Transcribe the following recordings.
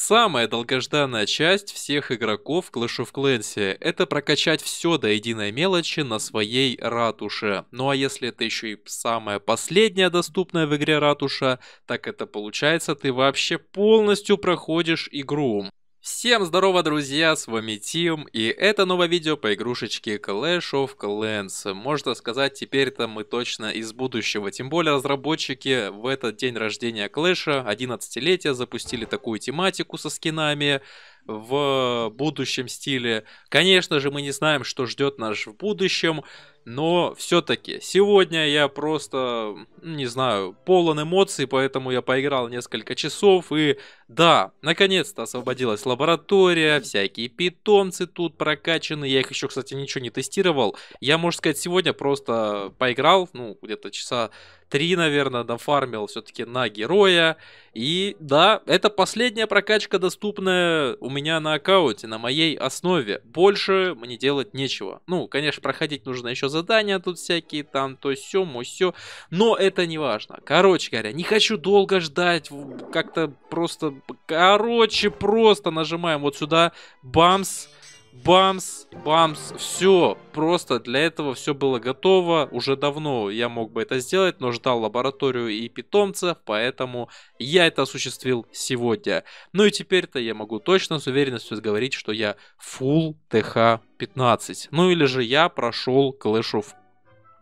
Самая долгожданная часть всех игроков Clash of Clans – это прокачать все до единой мелочи на своей ратуше. Ну а если это еще и самая последняя доступная в игре ратуша, так это получается ты вообще полностью проходишь игру. Всем здорово, друзья, с вами Тим, и это новое видео по игрушечке Clash of Clans. Можно сказать, теперь-то мы точно из будущего, тем более разработчики в этот день рождения Клэша, 11-летия, запустили такую тематику со скинами, в будущем стиле. Конечно же, мы не знаем, что ждет нас в будущем, но все-таки сегодня я просто, не знаю, полон эмоций, поэтому я поиграл несколько часов и да, наконец-то освободилась лаборатория, всякие питомцы тут прокачаны, я их еще, кстати, ничего не тестировал. Я, можно сказать, сегодня просто поиграл, ну, где-то часа три наверное, нафармил все-таки на героя. И да, это последняя прокачка, доступная у меня на аккаунте, на моей основе. Больше мне делать нечего. Ну, конечно, проходить нужно еще задания тут всякие, там то все, мой все. Но это не важно. Короче говоря, не хочу долго ждать. Как-то просто... Короче, просто нажимаем вот сюда. Бамс бамс, бамс, все, просто для этого все было готово, уже давно я мог бы это сделать, но ждал лабораторию и питомцев, поэтому я это осуществил сегодня. Ну и теперь-то я могу точно с уверенностью говорить, что я full ТХ 15, ну или же я прошел Clash of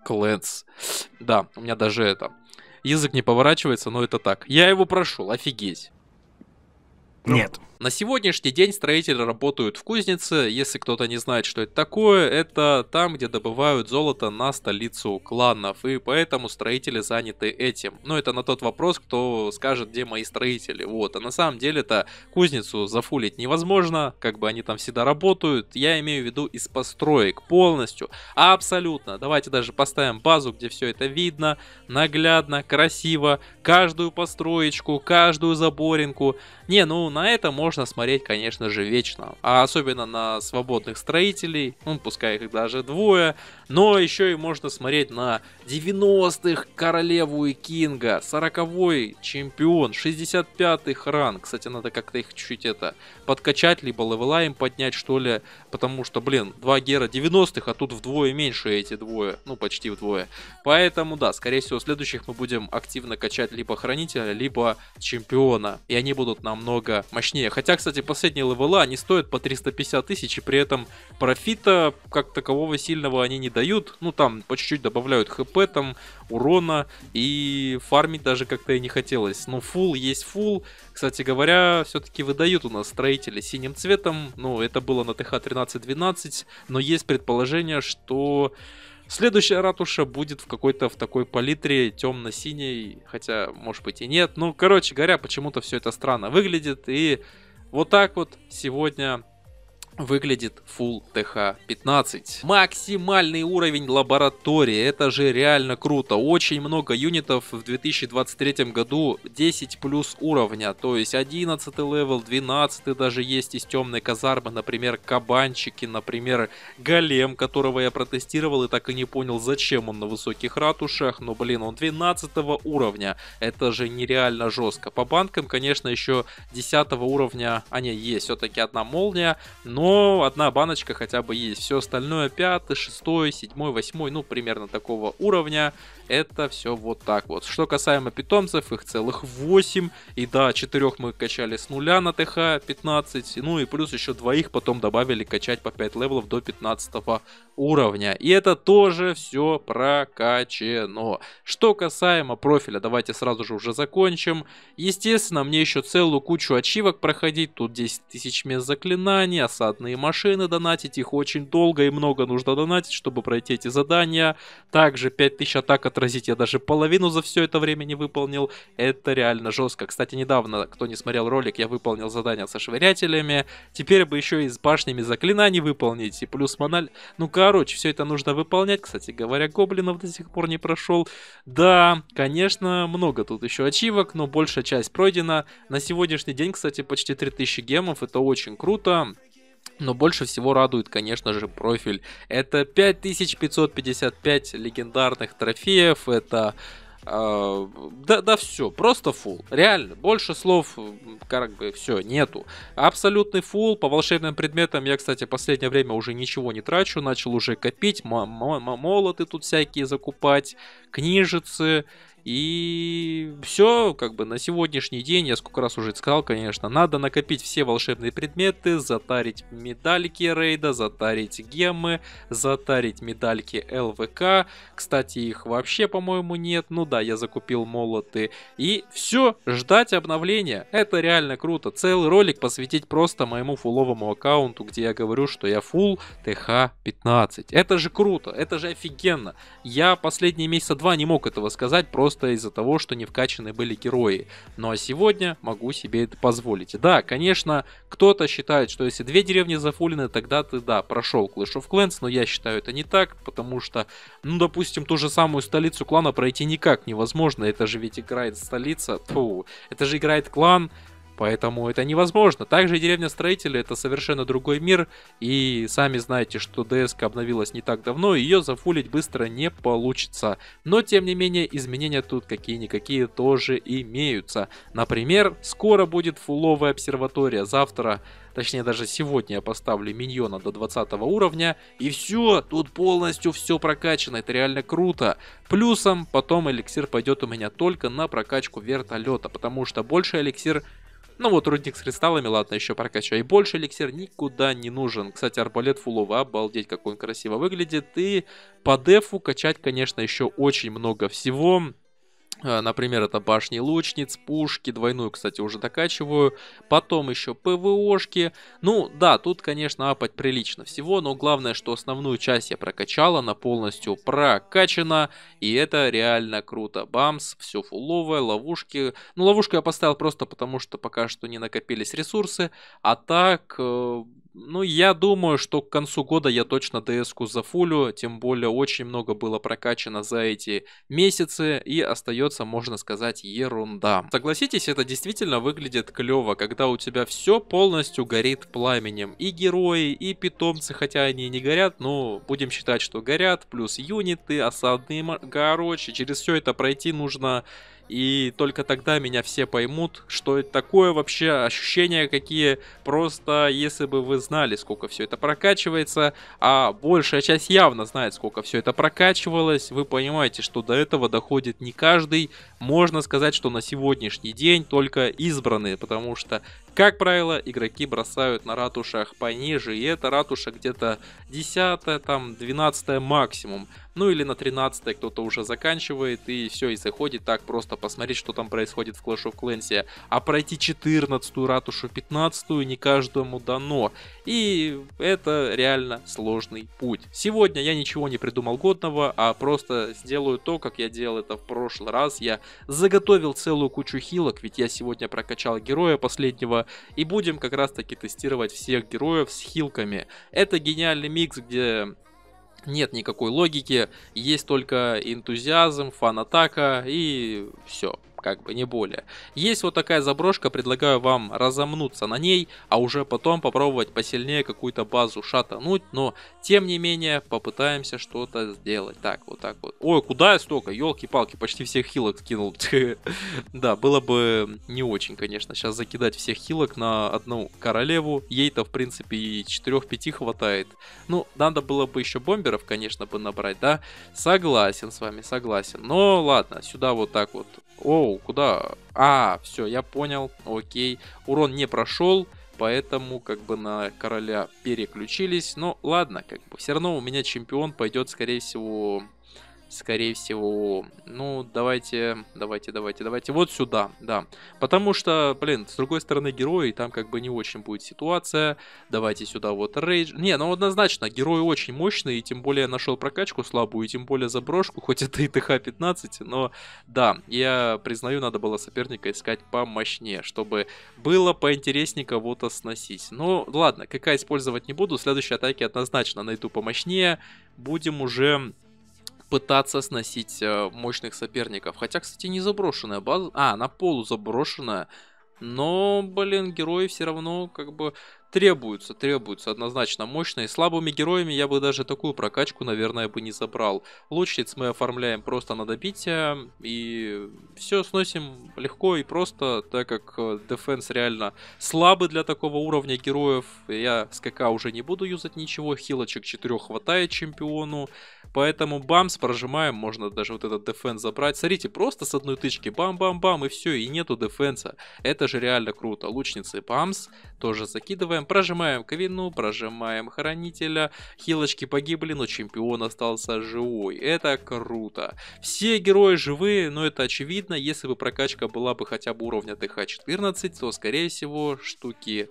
Clans, да, у меня даже это... Язык не поворачивается, но это так. Я его прошел, офигеть. Ну, Нет. На сегодняшний день строители работают в кузнице. Если кто-то не знает, что это такое, это там, где добывают золото на столицу кланов. И поэтому строители заняты этим. Но это на тот вопрос, кто скажет, где мои строители. Вот. А на самом деле-то кузницу зафулить невозможно. Как бы они там всегда работают. Я имею в виду из построек полностью. Абсолютно. Давайте даже поставим базу, где все это видно. Наглядно, красиво. Каждую построечку, каждую заборинку. Не, ну на это можно смотреть, конечно же, вечно. А особенно на свободных строителей, ну, пускай их даже двое, но еще и можно смотреть на 90-х королеву и Кинга, 40-й чемпион, 65-х ран. Кстати, надо как-то их чуть-чуть это подкачать, либо левела им поднять, что ли. Потому что, блин, два гера 90-х, а тут вдвое меньше эти двое. Ну, почти вдвое. Поэтому, да, скорее всего, следующих мы будем активно качать либо хранителя, либо чемпиона. И они будут намного мощнее. Хотя, кстати, последние левела, они стоят по 350 тысяч, и при этом профита как такового сильного они не дают. Ну, там по чуть-чуть добавляют хп, там, урона. И фармить даже как-то и не хотелось. Но ну, фул есть фул. Кстати говоря, все-таки выдают у нас строители синим цветом. Ну, это было на ТХ 13-12. Но есть предположение, что... Следующая ратуша будет в какой-то в такой палитре темно-синей, хотя, может быть, и нет. Ну, короче говоря, почему-то все это странно выглядит. И вот так вот сегодня выглядит Full TH15. Максимальный уровень лаборатории, это же реально круто. Очень много юнитов в 2023 году, 10 плюс уровня, то есть 11 левел, 12 даже есть из темной казармы, например, кабанчики, например, голем, которого я протестировал и так и не понял, зачем он на высоких ратушах, но блин, он 12 уровня, это же нереально жестко. По банкам, конечно, еще 10 уровня, а не, есть все-таки одна молния, но но одна баночка хотя бы есть. Все остальное 5, 6, 7, 8, ну примерно такого уровня. Это все вот так вот. Что касаемо питомцев, их целых 8. И да, 4 мы качали с нуля на ТХ 15. Ну и плюс еще двоих потом добавили качать по 5 левелов до 15 уровня. И это тоже все прокачено. Что касаемо профиля, давайте сразу же уже закончим. Естественно, мне еще целую кучу ачивок проходить. Тут 10 тысяч мест заклинаний, осад платные машины донатить, их очень долго и много нужно донатить, чтобы пройти эти задания. Также 5000 атак отразить я даже половину за все это время не выполнил. Это реально жестко. Кстати, недавно, кто не смотрел ролик, я выполнил задание со швырятелями. Теперь бы еще и с башнями заклинаний выполнить, и плюс маналь Ну, короче, все это нужно выполнять. Кстати говоря, гоблинов до сих пор не прошел. Да, конечно, много тут еще ачивок, но большая часть пройдена. На сегодняшний день, кстати, почти 3000 гемов, это очень круто. Но больше всего радует, конечно же, профиль. Это 5555 легендарных трофеев, это Uh, да, да все, просто фул. Реально, больше слов, как бы, все, нету. Абсолютный фул, по волшебным предметам я, кстати, последнее время уже ничего не трачу, начал уже копить, молоты тут всякие закупать, книжицы и все, как бы на сегодняшний день, я сколько раз уже сказал, конечно, надо накопить все волшебные предметы, затарить медальки рейда, затарить гемы, затарить медальки ЛВК. Кстати, их вообще, по-моему, нет. Ну да, я закупил молоты. И все, ждать обновления. Это реально круто. Целый ролик посвятить просто моему фуловому аккаунту, где я говорю, что я фул ТХ-15. Это же круто, это же офигенно. Я последние месяца два не мог этого сказать, просто просто из-за того, что не вкачаны были герои. Ну а сегодня могу себе это позволить. Да, конечно, кто-то считает, что если две деревни зафулины, тогда ты, да, прошел Clash of Clans, но я считаю это не так, потому что, ну, допустим, ту же самую столицу клана пройти никак невозможно. Это же ведь играет столица, тьфу, это же играет клан, Поэтому это невозможно. Также деревня строителей это совершенно другой мир. И сами знаете, что ДСК обновилась не так давно, и ее зафулить быстро не получится. Но тем не менее, изменения тут какие-никакие тоже имеются. Например, скоро будет фуловая обсерватория. Завтра Точнее, даже сегодня я поставлю миньона до 20 уровня. И все, тут полностью все прокачано. Это реально круто. Плюсом потом эликсир пойдет у меня только на прокачку вертолета. Потому что больше эликсир ну вот, рудник с кристаллами, ладно, еще прокачай. Больше эликсир никуда не нужен. Кстати, арбалет фуловый, обалдеть, какой он красиво выглядит. И по дефу качать, конечно, еще очень много всего. Э, например, это башни лучниц, пушки, двойную, кстати, уже докачиваю. Потом еще ПВОшки. Ну, да, тут, конечно, апать прилично всего, но главное, что основную часть я прокачал, она полностью прокачана, и это реально круто. Бамс, все фуловое, ловушки. Ну, ловушку я поставил просто потому, что пока что не накопились ресурсы, а так... Э ну, я думаю, что к концу года я точно ДС-ку зафулю, тем более очень много было прокачано за эти месяцы, и остается, можно сказать, ерунда. Согласитесь, это действительно выглядит клево, когда у тебя все полностью горит пламенем. И герои, и питомцы, хотя они не горят, но будем считать, что горят, плюс юниты, осадные... Короче, через все это пройти нужно и только тогда меня все поймут, что это такое вообще, ощущения какие. Просто если бы вы знали, сколько все это прокачивается, а большая часть явно знает, сколько все это прокачивалось, вы понимаете, что до этого доходит не каждый. Можно сказать, что на сегодняшний день только избранные, потому что, как правило, игроки бросают на ратушах пониже, и это ратуша где-то 10 там 12 максимум. Ну или на 13 кто-то уже заканчивает и все, и заходит так просто посмотреть, что там происходит в Clash of Clans. А пройти 14 ратушу, 15 не каждому дано. И это реально сложный путь. Сегодня я ничего не придумал годного, а просто сделаю то, как я делал это в прошлый раз. Я заготовил целую кучу хилок, ведь я сегодня прокачал героя последнего. И будем как раз таки тестировать всех героев с хилками. Это гениальный микс, где нет никакой логики, есть только энтузиазм, фанатака и все как бы не более. Есть вот такая заброшка, предлагаю вам разомнуться на ней, а уже потом попробовать посильнее какую-то базу шатануть, но тем не менее попытаемся что-то сделать. Так, вот так вот. Ой, куда я столько? Елки-палки, почти всех хилок скинул. Да, было бы не очень, конечно, сейчас закидать всех хилок на одну королеву. Ей-то, в принципе, и 4-5 хватает. Ну, надо было бы еще бомберов, конечно, бы набрать, да? Согласен с вами, согласен. Но ладно, сюда вот так вот Оу, куда? А, все, я понял, окей. Урон не прошел, поэтому как бы на короля переключились. Но ладно, как бы все равно у меня чемпион пойдет, скорее всего, скорее всего, ну, давайте, давайте, давайте, давайте, вот сюда, да. Потому что, блин, с другой стороны, герои, там как бы не очень будет ситуация, давайте сюда вот рейдж. Не, ну, однозначно, герой очень мощный, и тем более я нашел прокачку слабую, и тем более заброшку, хоть это и ТХ-15, но, да, я признаю, надо было соперника искать помощнее, чтобы было поинтереснее кого-то сносить. Ну, ладно, какая использовать не буду, следующие атаки однозначно найду помощнее, будем уже пытаться сносить э, мощных соперников. Хотя, кстати, не заброшенная база. А, она полузаброшенная. Но, блин, герои все равно как бы требуются, требуются однозначно мощные. Слабыми героями я бы даже такую прокачку, наверное, бы не забрал. Лучниц мы оформляем просто на добитие и все сносим легко и просто, так как э, дефенс реально слабый для такого уровня героев. Я с КК уже не буду юзать ничего, хилочек 4 хватает чемпиону. Поэтому бамс прожимаем, можно даже вот этот дефенс забрать. Смотрите, просто с одной тычки бам-бам-бам и все, и нету дефенса. Это же реально круто. Лучницы бамс тоже закидываем, прожимаем квину, прожимаем хранителя. Хилочки погибли, но чемпион остался живой. Это круто. Все герои живые, но это очевидно. Если бы прокачка была бы хотя бы уровня ТХ-14, то скорее всего штуки...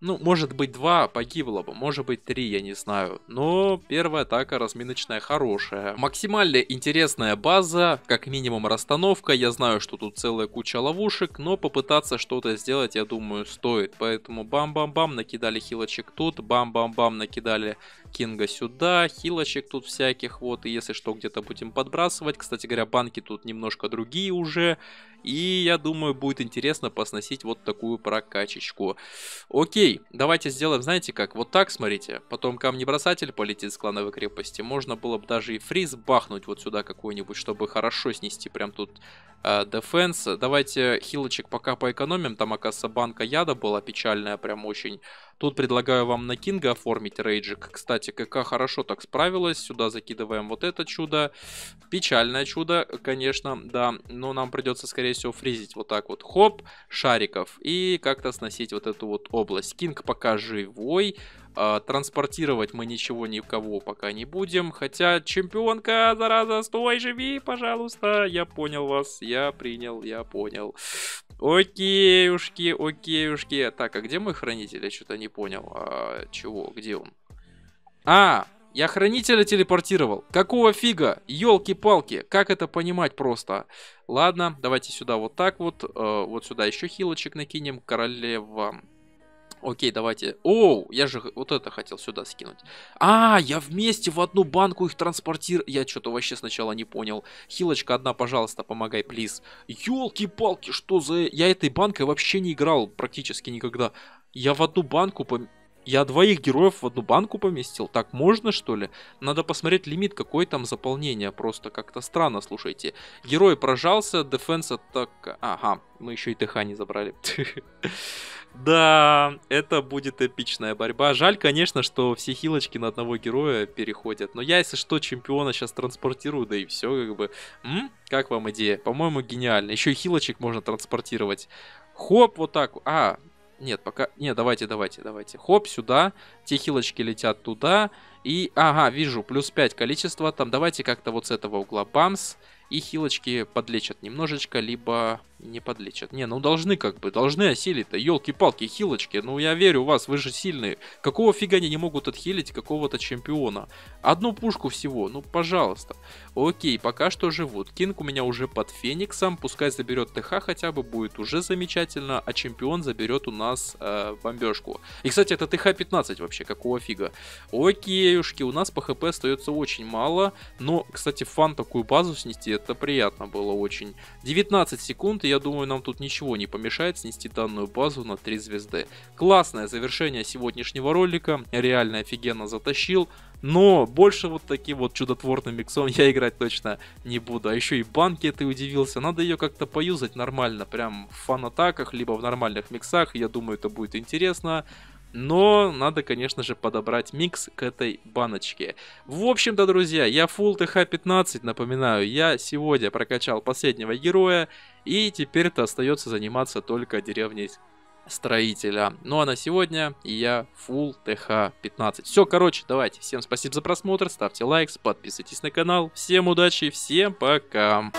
Ну, может быть два погибло бы, может быть три, я не знаю. Но первая атака разминочная хорошая. Максимально интересная база, как минимум расстановка. Я знаю, что тут целая куча ловушек, но попытаться что-то сделать, я думаю, стоит. Поэтому бам-бам-бам накидали хилочек тут, бам-бам-бам накидали кинга сюда, хилочек тут всяких, вот, и если что, где-то будем подбрасывать. Кстати говоря, банки тут немножко другие уже, и я думаю, будет интересно посносить вот такую прокачечку. Окей, давайте сделаем, знаете как, вот так, смотрите, потом камнебросатель полетит с клановой крепости, можно было бы даже и фриз бахнуть вот сюда какую нибудь чтобы хорошо снести прям тут э, Давайте хилочек пока поэкономим, там, оказывается, банка яда была печальная прям очень. Тут предлагаю вам на Кинга оформить рейджик. Кстати, кстати, КК хорошо так справилась. Сюда закидываем вот это чудо. Печальное чудо, конечно, да. Но нам придется, скорее всего, фризить вот так вот. Хоп, шариков. И как-то сносить вот эту вот область. Кинг пока живой. А, транспортировать мы ничего никого пока не будем. Хотя, чемпионка, зараза, стой, живи, пожалуйста. Я понял вас, я принял, я понял. Окейушки, окейушки. Так, а где мой хранитель? Я что-то не понял. А, чего, где он? А, я хранителя телепортировал. Какого фига? Елки-палки. Как это понимать просто? Ладно, давайте сюда вот так вот. Э, вот сюда еще хилочек накинем. Королева. Окей, давайте. Оу, я же вот это хотел сюда скинуть. А, я вместе в одну банку их транспортир... Я что-то вообще сначала не понял. Хилочка одна, пожалуйста, помогай, плиз. Ёлки-палки, что за... Я этой банкой вообще не играл практически никогда. Я в одну банку... Пом... Я двоих героев в одну банку поместил. Так можно, что ли? Надо посмотреть лимит, какой там заполнение. Просто как-то странно, слушайте. Герой прожался, дефенс так... Ага, мы еще и ТХ не забрали. Да, это будет эпичная борьба. Жаль, конечно, что все хилочки на одного героя переходят. Но я, если что, чемпиона сейчас транспортирую, да и все, как бы. М? Как вам идея? По-моему, гениально. Еще и хилочек можно транспортировать. Хоп, вот так. А, нет, пока... Не, давайте, давайте, давайте. Хоп, сюда. Те хилочки летят туда. И, ага, вижу, плюс 5 количество там. Давайте как-то вот с этого угла бамс. И хилочки подлечат немножечко, либо не подлечат. Не, ну должны как бы, должны осилить-то, елки-палки, хилочки, ну я верю в вас, вы же сильные. Какого фига они не могут отхилить какого-то чемпиона? Одну пушку всего, ну пожалуйста. Окей, пока что живут. Кинг у меня уже под Фениксом, пускай заберет ТХ хотя бы, будет уже замечательно, а чемпион заберет у нас э, бомбежку. И, кстати, это ТХ-15 вообще, какого фига? Окейушки, у нас по ХП остается очень мало, но, кстати, фан такую базу снести, это приятно было очень. 19 секунд, и я думаю, нам тут ничего не помешает снести данную базу на 3 звезды. Классное завершение сегодняшнего ролика, реально офигенно затащил. Но больше вот таким вот чудотворным миксом я играть точно не буду. А еще и банки ты удивился. Надо ее как-то поюзать нормально, прям в фан-атаках, либо в нормальных миксах. Я думаю, это будет интересно. Но надо, конечно же, подобрать микс к этой баночке. В общем-то, друзья, я Full TH15, напоминаю, я сегодня прокачал последнего героя, и теперь-то остается заниматься только деревней строителя. Ну а на сегодня я Full TH15. Все, короче, давайте. Всем спасибо за просмотр, ставьте лайк, подписывайтесь на канал. Всем удачи, всем пока.